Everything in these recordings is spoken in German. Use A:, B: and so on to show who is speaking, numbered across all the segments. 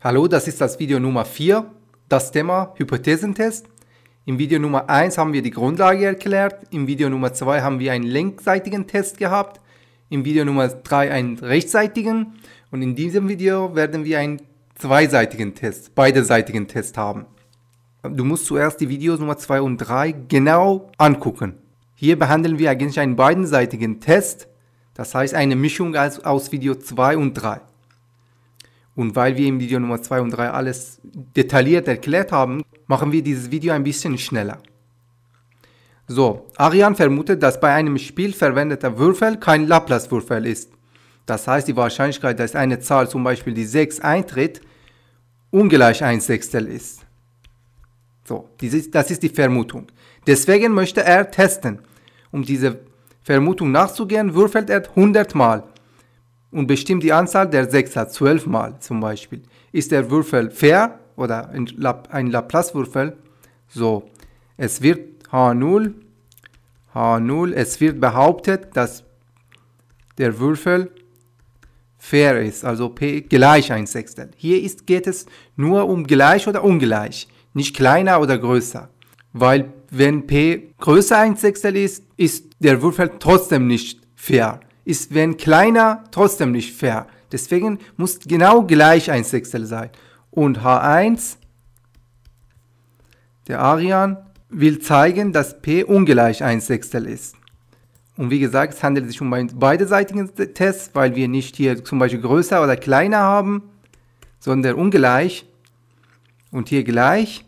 A: Hallo, das ist das Video Nummer 4, das Thema Hypothesentest. Im Video Nummer 1 haben wir die Grundlage erklärt, im Video Nummer 2 haben wir einen linksseitigen Test gehabt, im Video Nummer 3 einen rechtsseitigen und in diesem Video werden wir einen zweiseitigen Test, beideseitigen Test haben. Du musst zuerst die Videos Nummer 2 und 3 genau angucken. Hier behandeln wir eigentlich einen beidenseitigen Test, das heißt eine Mischung aus Video 2 und 3. Und weil wir im Video Nummer 2 und 3 alles detailliert erklärt haben, machen wir dieses Video ein bisschen schneller. So, Arian vermutet, dass bei einem Spiel verwendeter Würfel kein Laplace-Würfel ist. Das heißt, die Wahrscheinlichkeit, dass eine Zahl, zum Beispiel die 6, eintritt, ungleich 1 Sechstel ist. So, das ist die Vermutung. Deswegen möchte er testen. Um diese Vermutung nachzugehen, würfelt er 100 Mal und bestimmt die Anzahl der Sechser zwölfmal zum Beispiel. Ist der Würfel fair oder ein, Laplace-Würfel? So, es wird H0, H0, es wird behauptet, dass der Würfel fair ist, also P gleich ein Sechstel. Hier ist, geht es nur um gleich oder ungleich, nicht kleiner oder größer. Weil wenn P größer ein Sechstel ist, ist der Würfel trotzdem nicht fair ist, wenn kleiner, trotzdem nicht fair. Deswegen muss genau gleich ein Sechstel sein. Und H1, der Arian, will zeigen, dass P ungleich ein Sechstel ist. Und wie gesagt, es handelt sich um einen beiderseitigen Test, weil wir nicht hier zum Beispiel größer oder kleiner haben, sondern ungleich. Und hier gleich.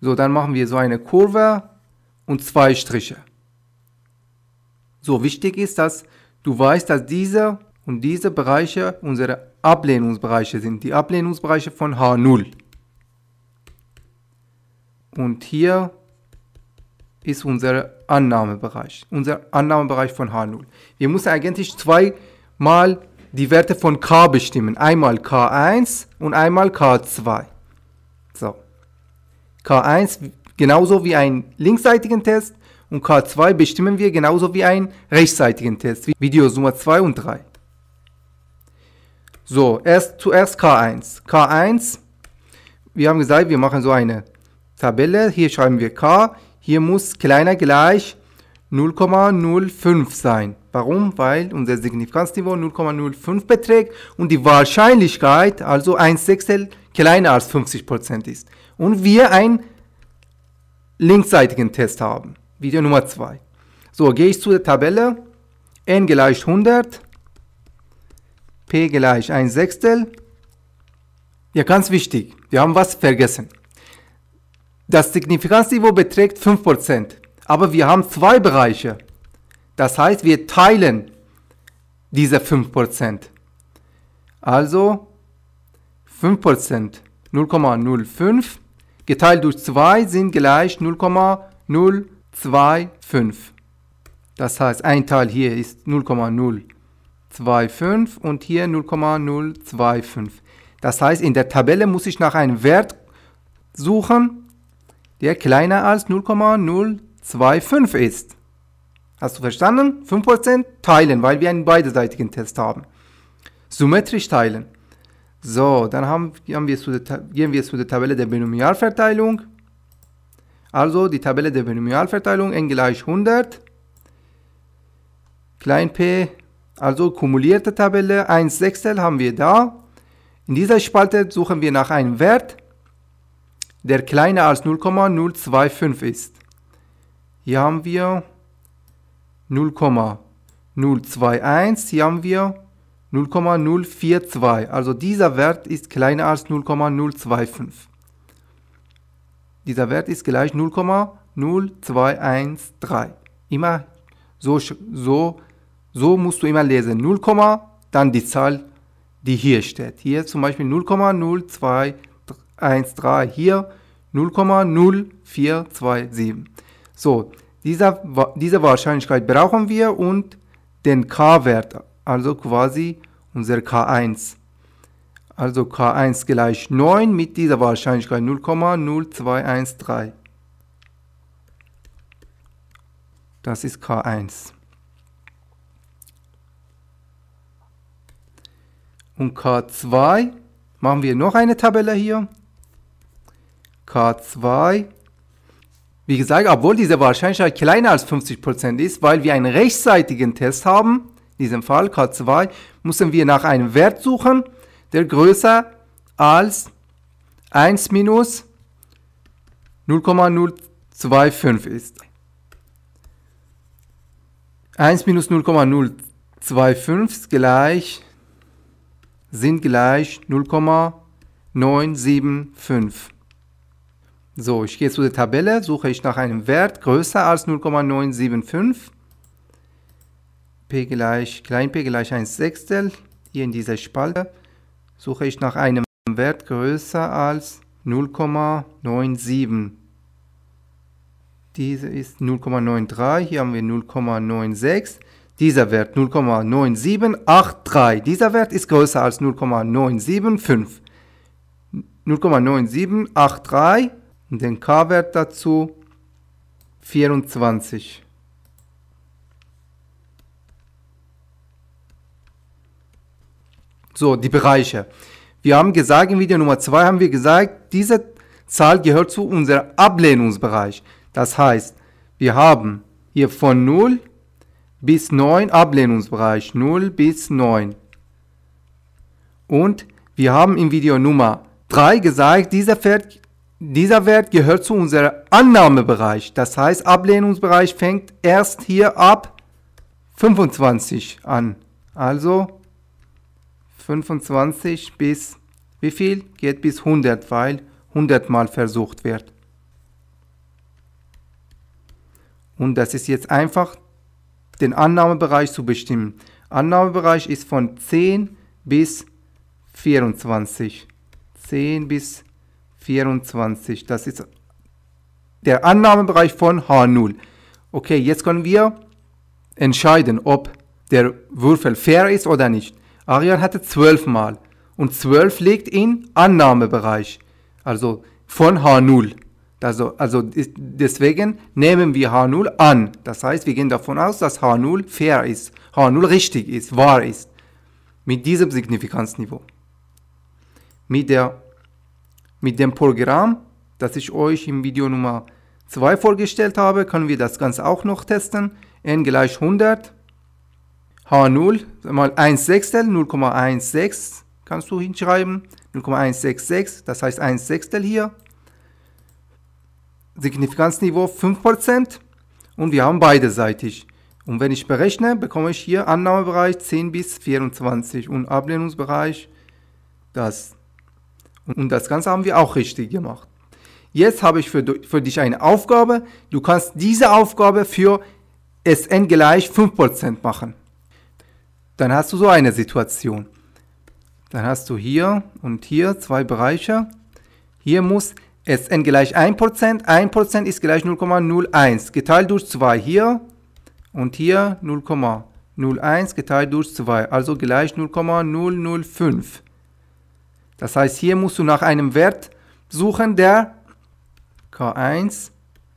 A: So, dann machen wir so eine Kurve und zwei Striche. So wichtig ist, dass du weißt, dass diese und diese Bereiche unsere Ablehnungsbereiche sind, die Ablehnungsbereiche von H0. Und hier ist unser Annahmebereich, unser Annahmebereich von H0. Wir müssen eigentlich zweimal die Werte von K bestimmen. Einmal K1 und einmal K2. So. K1 genauso wie einen linksseitigen Test und K2 bestimmen wir genauso wie einen rechtsseitigen Test, wie Videos Nummer 2 und 3. So, erst zuerst K1. K1, wir haben gesagt, wir machen so eine Tabelle. Hier schreiben wir K. Hier muss kleiner gleich 0,05 sein. Warum? Weil unser Signifikanzniveau 0,05 beträgt und die Wahrscheinlichkeit, also 1 Sechstel, kleiner als 50% ist. Und wir einen linksseitigen Test haben. Video Nummer 2. So, gehe ich zu der Tabelle. n gleich 100. p gleich 1 Sechstel. Ja, ganz wichtig. Wir haben was vergessen. Das Signifikanzniveau beträgt 5%. Aber wir haben zwei Bereiche. Das heißt, wir teilen diese 5%. Also 5%, 0,05 geteilt durch 2 sind gleich 0,05. 0,25. Das heißt, ein Teil hier ist 0,025 und hier 0,025. Das heißt, in der Tabelle muss ich nach einem Wert suchen, der kleiner als 0,025 ist. Hast du verstanden? 5% teilen, weil wir einen beiderseitigen Test haben. Symmetrisch teilen. So, dann haben, haben wir zu der, gehen wir zu der Tabelle der Binomialverteilung. Also die Tabelle der Binomialverteilung n gleich 100. Klein p, also kumulierte Tabelle, 1 Sechstel haben wir da. In dieser Spalte suchen wir nach einem Wert, der kleiner als 0,025 ist. Hier haben wir 0,021, hier haben wir 0,042. Also dieser Wert ist kleiner als 0,025. Dieser Wert ist gleich 0,0213. Immer so, so, so musst du immer lesen. 0, dann die Zahl, die hier steht. Hier zum Beispiel 0,0213. Hier 0,0427. So, dieser, diese Wahrscheinlichkeit brauchen wir und den K-Wert, also quasi unser K1. Also K1 gleich 9 mit dieser Wahrscheinlichkeit 0,0213. Das ist K1. Und K2 machen wir noch eine Tabelle hier. K2 wie gesagt, obwohl diese Wahrscheinlichkeit kleiner als 50% ist, weil wir einen rechtsseitigen Test haben, in diesem Fall K2, müssen wir nach einem Wert suchen, der größer als 1 minus 0,025 ist. 1 minus 0,025 gleich sind gleich 0,975. So, ich gehe zu der Tabelle, suche ich nach einem Wert größer als 0,975. P gleich, klein p gleich 1 Sechstel, hier in dieser Spalte suche ich nach einem Wert größer als 0,97. Diese ist 0,93, hier haben wir 0,96. Dieser Wert 0,9783. Dieser Wert ist größer als 0,975. 0,9783 und den K-Wert dazu 24. So, die Bereiche. Wir haben gesagt, in Video Nummer 2 haben wir gesagt, diese Zahl gehört zu unserem Ablehnungsbereich. Das heißt, wir haben hier von 0 bis 9 Ablehnungsbereich. 0 bis 9. Und wir haben in Video Nummer 3 gesagt, dieser Wert, dieser Wert gehört zu unserem Annahmebereich. Das heißt, Ablehnungsbereich fängt erst hier ab 25 an. Also 25 bis wie viel geht bis 100, weil 100 mal versucht wird. Und das ist jetzt einfach den Annahmebereich zu bestimmen. Annahmebereich ist von 10 bis 24. 10 bis 24. Das ist der Annahmebereich von H0. Okay, jetzt können wir entscheiden, ob der Würfel fair ist oder nicht. Arian hatte zwölf Mal. Und zwölf liegt in Annahmebereich. Also von H0. Also, also deswegen nehmen wir H0 an. Das heißt, wir gehen davon aus, dass H0 fair ist, H0 richtig ist, wahr ist. Mit diesem Signifikanzniveau. Mit, der, mit dem Programm, das ich euch im Video Nummer 2 vorgestellt habe, können wir das Ganze auch noch testen. n gleich 100 H0 mal 1 Sechstel, 0,16 kannst du hinschreiben. 0,166, das heißt 1 Sechstel hier. Signifikanzniveau 5% und wir haben beiderseitig. Und wenn ich berechne, bekomme ich hier Annahmebereich 10 bis 24 und Ablehnungsbereich das. Und das Ganze haben wir auch richtig gemacht. Jetzt habe ich für, für dich eine Aufgabe. Du kannst diese Aufgabe für Sn gleich 5% machen. Dann hast du so eine Situation. Dann hast du hier und hier zwei Bereiche. Hier muss Sn gleich 1%, 1% ist gleich 0,01 geteilt durch 2 hier und hier 0,01 geteilt durch 2, also gleich 0,005. Das heißt, hier musst du nach einem Wert suchen, der K1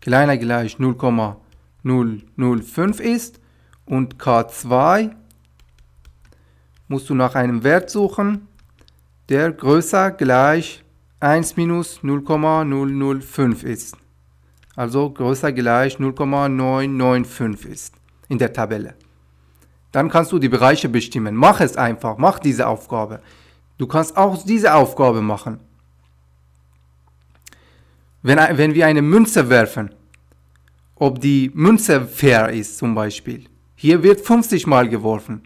A: kleiner gleich 0,005 ist und K2 musst du nach einem Wert suchen, der größer gleich 1 minus 0,005 ist. Also größer gleich 0,995 ist in der Tabelle. Dann kannst du die Bereiche bestimmen. Mach es einfach, mach diese Aufgabe. Du kannst auch diese Aufgabe machen. Wenn, wenn wir eine Münze werfen, ob die Münze fair ist zum Beispiel. Hier wird 50 Mal geworfen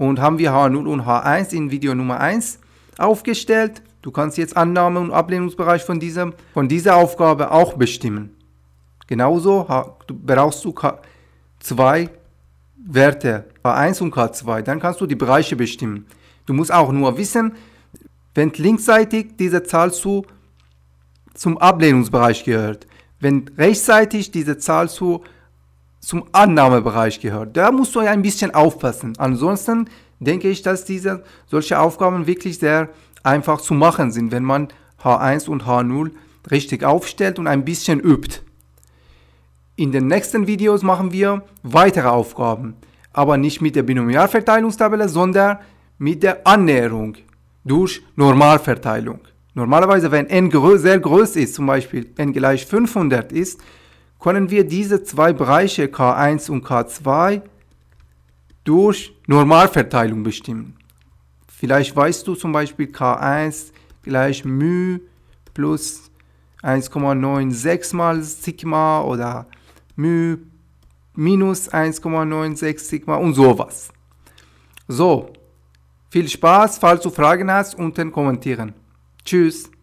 A: und haben wir H0 und H1 in Video Nummer 1 aufgestellt. Du kannst jetzt Annahme- und Ablehnungsbereich von, diesem, von dieser Aufgabe auch bestimmen. Genauso brauchst du zwei Werte, K1 und K2. Dann kannst du die Bereiche bestimmen. Du musst auch nur wissen, wenn linksseitig diese Zahl zu, zum Ablehnungsbereich gehört, wenn rechtsseitig diese Zahl zu zum Annahmebereich gehört. Da musst du ein bisschen aufpassen. Ansonsten denke ich, dass diese, solche Aufgaben wirklich sehr einfach zu machen sind, wenn man H1 und H0 richtig aufstellt und ein bisschen übt. In den nächsten Videos machen wir weitere Aufgaben, aber nicht mit der Binomialverteilungstabelle, sondern mit der Annäherung durch Normalverteilung. Normalerweise, wenn n sehr groß ist, zum Beispiel n gleich 500 ist, können wir diese zwei Bereiche K1 und K2 durch Normalverteilung bestimmen. Vielleicht weißt du zum Beispiel K1 gleich μ plus 1,96 mal Sigma oder μ minus 1,96 Sigma und sowas. So, viel Spaß, falls du Fragen hast, unten kommentieren. Tschüss.